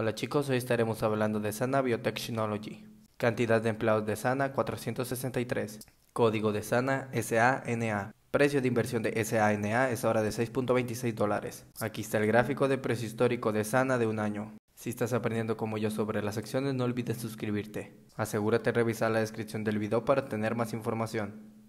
Hola chicos, hoy estaremos hablando de Sana Biotechnology. Cantidad de empleados de Sana 463. Código de Sana SANA. Precio de inversión de SANA es ahora de 6.26 dólares. Aquí está el gráfico de precio histórico de Sana de un año. Si estás aprendiendo como yo sobre las acciones no olvides suscribirte. Asegúrate de revisar la descripción del video para tener más información.